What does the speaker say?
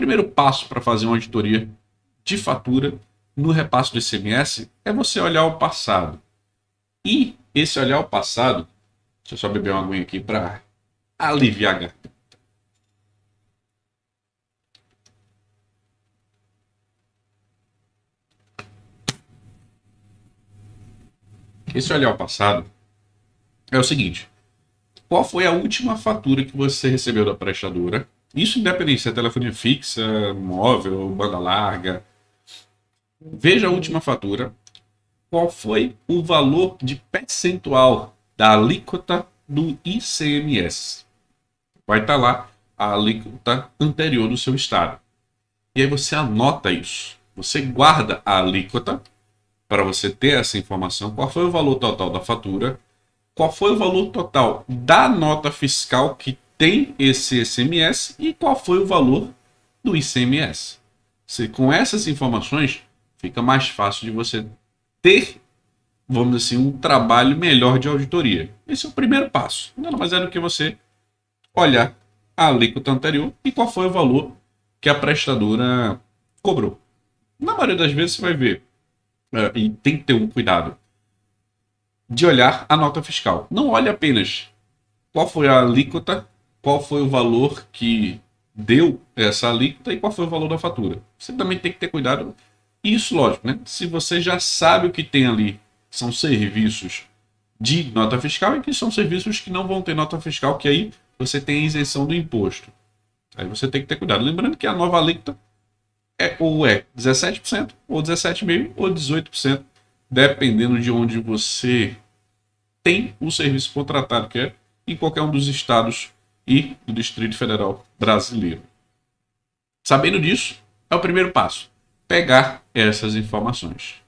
primeiro passo para fazer uma auditoria de fatura no repasso do ICMS é você olhar o passado. E esse olhar o passado, deixa eu só beber uma aguinha aqui para aliviar a garganta. Esse olhar o passado é o seguinte: qual foi a última fatura que você recebeu da prestadora isso independente se é telefonia fixa, móvel, banda larga. Veja a última fatura. Qual foi o valor de percentual da alíquota do ICMS? Vai estar lá a alíquota anterior do seu estado. E aí você anota isso. Você guarda a alíquota para você ter essa informação. Qual foi o valor total da fatura? Qual foi o valor total da nota fiscal que tem esse SMS e qual foi o valor do ICMS. Se, com essas informações, fica mais fácil de você ter, vamos dizer assim, um trabalho melhor de auditoria. Esse é o primeiro passo. Nada mais é do que você olhar a alíquota anterior e qual foi o valor que a prestadora cobrou. Na maioria das vezes você vai ver, é, e tem que ter um cuidado, de olhar a nota fiscal. Não olhe apenas qual foi a alíquota qual foi o valor que deu essa alíquota e qual foi o valor da fatura. Você também tem que ter cuidado. Isso, lógico, né? Se você já sabe o que tem ali, são serviços de nota fiscal e que são serviços que não vão ter nota fiscal, que aí você tem a isenção do imposto. Aí você tem que ter cuidado. Lembrando que a nova alíquota é ou é 17%, ou 17,5% ou 18%, dependendo de onde você tem o serviço contratado, que é em qualquer um dos estados e do Distrito Federal brasileiro. Sabendo disso, é o primeiro passo: pegar essas informações.